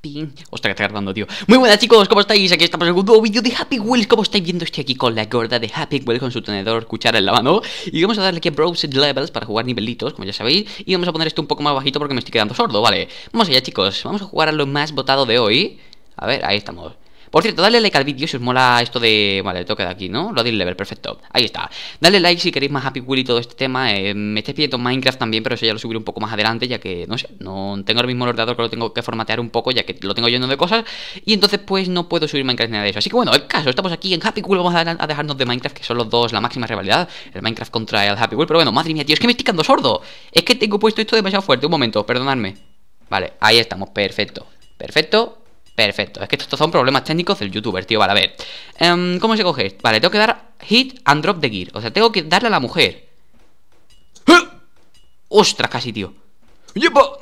pin... Ostras, está grabando tío. Muy buenas, chicos, ¿cómo estáis? Aquí estamos en un nuevo vídeo de Happy Wheels. Como estáis viendo, estoy aquí con la gorda de Happy Wheels con su tenedor, cuchara en la mano. Y vamos a darle aquí a Browse Levels para jugar nivelitos, como ya sabéis. Y vamos a poner esto un poco más bajito porque me estoy quedando sordo, ¿vale? Vamos allá, chicos. Vamos a jugar a lo más votado de hoy. A ver, ahí estamos. Por cierto, dale like al vídeo si os mola esto de. Vale, toque de aquí, ¿no? Lo de level, perfecto. Ahí está. Dale like si queréis más Happy Wheel y todo este tema. Eh, me estáis pidiendo Minecraft también, pero eso ya lo subiré un poco más adelante, ya que, no sé, no tengo el mismo el ordenador que lo tengo que formatear un poco, ya que lo tengo lleno de cosas. Y entonces, pues no puedo subir Minecraft ni nada de eso. Así que bueno, el caso, estamos aquí en Happy Wheel, vamos a, dejarnos de Minecraft, que son los dos la máxima rivalidad. El Minecraft contra el Happy Wheel. Pero bueno, madre mía, tío, es que me estoy quedando sordo. Es que tengo puesto esto demasiado fuerte. Un momento, perdonadme. Vale, ahí estamos, perfecto. Perfecto, Perfecto, es que estos son problemas técnicos del youtuber, tío, vale, a ver. Em, ¿Cómo se coge? Vale, tengo que dar hit and drop the gear. O sea, tengo que darle a la mujer. ¡Eh! ¡Ostras, casi, tío!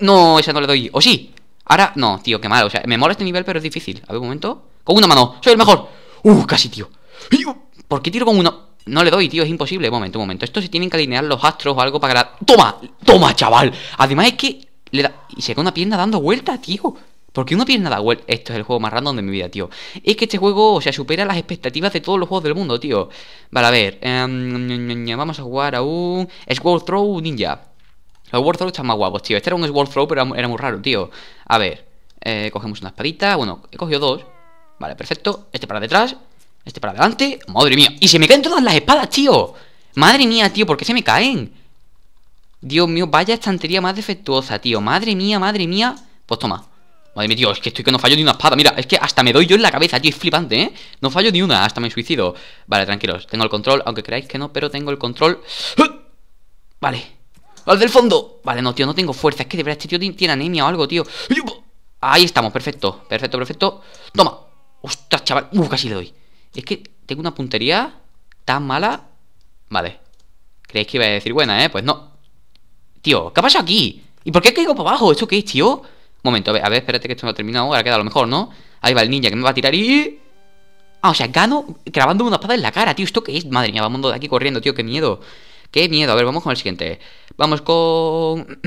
No, esa no le doy. ¿O sí? Ahora, no, tío, qué mal. O sea, me mola este nivel, pero es difícil. A ver, un momento. Con una mano, soy el mejor. ¡Uh, casi, tío! ¿Por qué tiro con una...? No le doy, tío, es imposible. Un momento, un momento. Esto se tienen que alinear los astros o algo para... que la... ¡Toma! ¡Toma, chaval! Además es que... Le da... Y se con una pierna dando vueltas, tío. Porque uno pierde nada, güey? esto es el juego más random de mi vida, tío. Es que este juego, o sea, supera las expectativas de todos los juegos del mundo, tío. Vale, a ver. Em, vamos a jugar a un. Sword Throw Ninja. Los Sword Throw están más guapos, tío. Este era un Sword Throw, pero era muy raro, tío. A ver. Eh, cogemos una espadita. Bueno, he cogido dos. Vale, perfecto. Este para detrás. Este para adelante. Madre mía. Y se me caen todas las espadas, tío. Madre mía, tío. ¿Por qué se me caen? Dios mío, vaya estantería más defectuosa, tío. Madre mía, madre mía. Pues toma. Madre mía, tío, es que estoy que no fallo ni una espada. Mira, es que hasta me doy yo en la cabeza, tío, es flipante, ¿eh? No fallo ni una, hasta me suicido. Vale, tranquilos, tengo el control, aunque creáis que no, pero tengo el control. Vale, al del fondo. Vale, no, tío, no tengo fuerza. Es que de verdad este tío tiene anemia o algo, tío. Ahí estamos, perfecto, perfecto, perfecto. Toma. Ostras, chaval. casi le doy. Es que tengo una puntería tan mala. Vale. ¿Creéis que iba a decir buena, eh? Pues no. Tío, ¿qué ha pasado aquí? ¿Y por qué caigo para abajo? ¿Esto qué es, tío? Momento, a ver, espérate que esto no ha terminado. Ahora queda a lo mejor, ¿no? Ahí va el ninja que me va a tirar y... Ah, o sea, gano grabando una espada en la cara, tío. ¿Esto qué es? Madre mía, vamos de aquí corriendo, tío. Qué miedo. Qué miedo. A ver, vamos con el siguiente. Vamos con...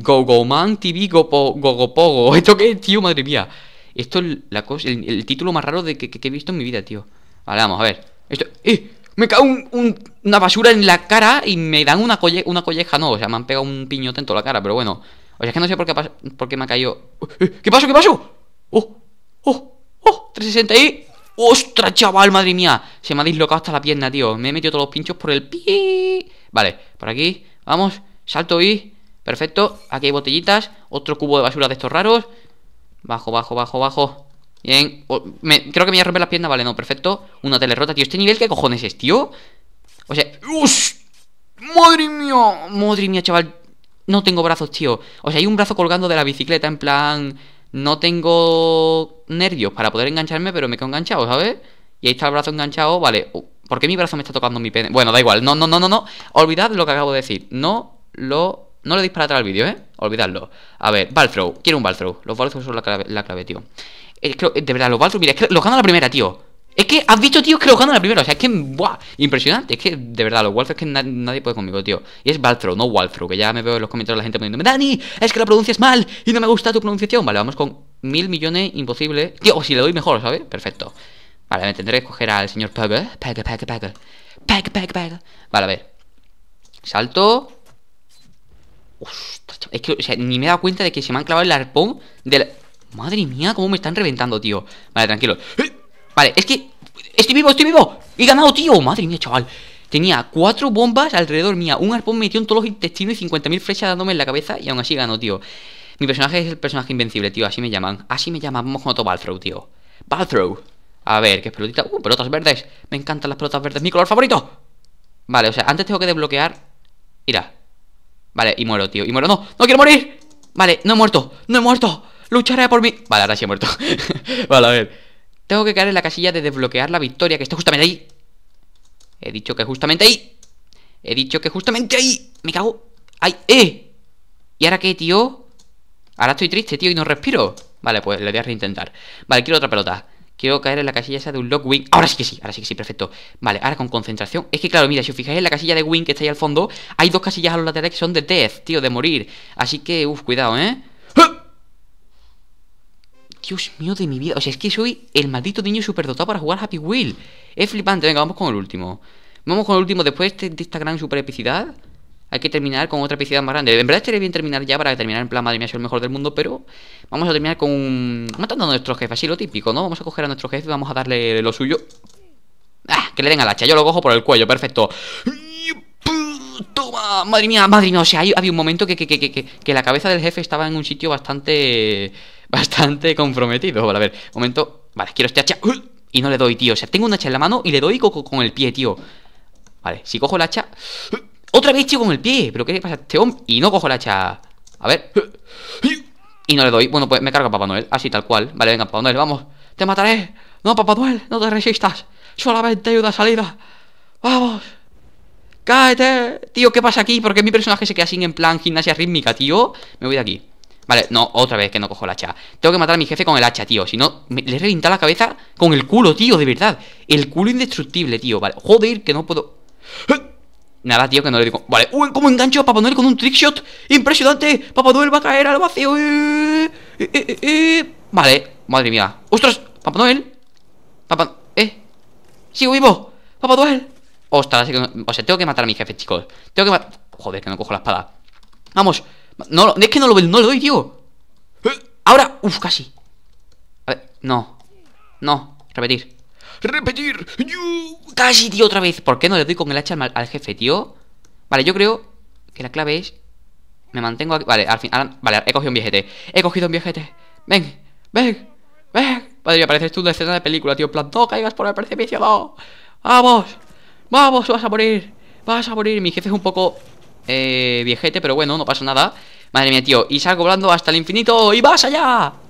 Gogoman TV Go Gogopogo. ¿Esto qué es, tío? Madre mía. Esto es la cosa, el, título más raro de que, he visto en mi vida, tío. Vale, vamos, a ver. Esto... ¡Eh! Me cae un, una basura en la cara y me dan una, una colleja. No, o sea, me han pegado un piñote en toda la cara, pero bueno... O sea, es que no sé por qué, por qué me ha caído. Eh, ¿Qué pasó? ¿Qué pasó? ¡Oh! ¡Oh! ¡Oh! 360 y. ¡Ostras, chaval! ¡Madre mía! Se me ha dislocado hasta la pierna, tío. Me he metido todos los pinchos por el pie Vale, por aquí. Vamos. Salto y. Perfecto. Aquí hay botellitas. Otro cubo de basura de estos raros. Bajo, bajo, bajo, bajo. Bien. Creo que me voy a romper las piernas. Vale, no, perfecto. Una rota. tío. ¿Este nivel qué cojones es, tío? O sea. ¡Uf! ¡Madre mía! ¡Madre mía, chaval! no tengo brazos, tío. O sea, hay un brazo colgando de la bicicleta, en plan, no tengo nervios para poder engancharme, pero me quedo enganchado, ¿sabes? Y ahí está el brazo enganchado, vale. ¿Por qué mi brazo me está tocando mi pene? Bueno, da igual. No, no, no, no, no. Olvidad lo que acabo de decir. No lo. No lo disparar al vídeo, ¿eh? Olvidadlo. A ver, Balthrow. Quiero un Balthrow. Los Balthrow son la clave, tío. Es que, de verdad, los Balthrow. mira, es los gano la primera, tío. Es que has visto, tío, que lo ganan la primera. O sea, es que, buah, impresionante. Es que, de verdad, los Walthrow es que nadie puede conmigo, tío. Y es Balthrow, no Walthrow, que ya me veo en los comentarios de la gente poniéndome, Dani, es que la pronuncias mal y no me gusta tu pronunciación. Vale, vamos con mil millones, imposible. Tío, o si le doy mejor, ¿sabes? Perfecto. Vale, me tendré que escoger al señor Pugger. Pugger, Pugger, Pugger. Pugger, Pugger, Vale, a ver. Salto. Ostras, es que, o sea, ni me he dado cuenta de que se me han clavado el arpón del... Madre mía, cómo me están reventando, tío. Vale, tranquilo. ¡Eh! Vale, es que... ¡Estoy vivo, estoy vivo! ¡He ganado, tío! ¡Madre mía, chaval! Tenía cuatro bombas alrededor mía, un arpón metió en todos los intestinos y 50.000 flechas dándome en la cabeza y aún así ganó, tío. Mi personaje es el personaje invencible, tío, así me llaman. Así me llaman, vamos con otro Balthrow, tío. Balthrow. A ver, qué pelotita. Uh, pelotas verdes. Me encantan las pelotas verdes, mi color favorito. Vale, o sea, antes tengo que desbloquear. Mira. Vale, y muero, tío. Y muero, no, no quiero morir. Vale, no he muerto, no he muerto. Lucharé por mí. Vale, ahora sí he muerto. vale, a ver. Tengo que caer en la casilla de desbloquear la victoria, que está justamente ahí. He dicho que justamente ahí. He dicho que justamente ahí. Me cago. ¡Ay! ¡Eh! ¿Y ahora qué, tío? Ahora estoy triste, tío, y no respiro. Vale, pues le voy a reintentar. Vale, quiero otra pelota. Quiero caer en la casilla esa de un lock wing. Ahora sí que sí, ahora sí que sí, perfecto. Vale, ahora con concentración. Es que claro, mira, si os fijáis en la casilla de wing que está ahí al fondo, hay dos casillas a los laterales que son de death, tío, de morir. Así que, uff, cuidado, ¿eh? Dios mío de mi vida. O sea, es que soy el maldito niño superdotado para jugar Happy Wheel. Es flipante. Venga, vamos con el último. Vamos con el último. Después este, de, esta gran super epicidad, hay que terminar con otra epicidad más grande. En verdad estaría bien terminar ya para terminar en plan, madre mía, soy el mejor del mundo, pero vamos a terminar con matando a nuestro jefe. Así lo típico, ¿no? Vamos a coger a nuestro jefe y vamos a darle lo suyo. ¡Ah! Que le den al hacha. Yo lo cojo por el cuello. Perfecto toma, madre mía, madre mía, o sea, había un momento que, que, la cabeza del jefe estaba en un sitio bastante, Bastante comprometido. Vale, a ver, momento, vale, quiero este hacha, y no le doy, tío, o sea, tengo un hacha en la mano y le doy con, el pie, tío. Vale, si cojo el hacha, otra vez, tío, con el pie, pero ¿qué pasa? Este hombre, y no cojo el hacha, a ver, y no le doy, bueno, pues me cargo a Papá Noel, así tal cual, vale, venga, Papá Noel, vamos, te mataré, no, Papá Noel, no te resistas, solamente hay una salida, vamos cállate, tío, ¿qué pasa aquí? ¿Por qué mi personaje se queda sin en plan gimnasia rítmica, tío? Me voy de aquí. Vale, no, otra vez que no cojo el hacha. Tengo que matar a mi jefe con el hacha, tío. Si no, le he reventado la cabeza con el culo, tío, de verdad. El culo indestructible, tío. Vale, joder, que no puedo. ¡Eh! Nada, tío, que no le digo. Vale, uy, cómo engancho a Papá Noel con un trickshot. Impresionante. Papá Noel va a caer al vacío. Eh, eh, vale, madre mía. ¡Ostras! Papá Noel. Papá. ¿Eh? ¡Sigo vivo! ¡Papá Noel! ostras, o sea, tengo que matar a mi jefe, chicos. Tengo que matar... Joder, que no cojo la espada. Vamos, no, es que no lo, no lo doy, tío. ¿Eh? Ahora, ¡Uf, casi. A ver, no. No, repetir. Repetir. Casi, tío, otra vez. ¿Por qué no le doy con el hacha al, jefe, tío? Vale, yo creo que la clave es... Me mantengo aquí. Vale, al final... Vale, he cogido un viejete. He cogido un viejete. Ven, ven, ven. Madre mía, pareces tú una escena de película, tío. En plan, no caigas por el precipicio, no. ¡Vamos! Vamos, vas a morir. Vas a morir. Mi jefe es un poco eh, viejete, pero bueno, no pasa nada. Madre mía, tío. Y salgo volando hasta el infinito. ¡Y vas allá!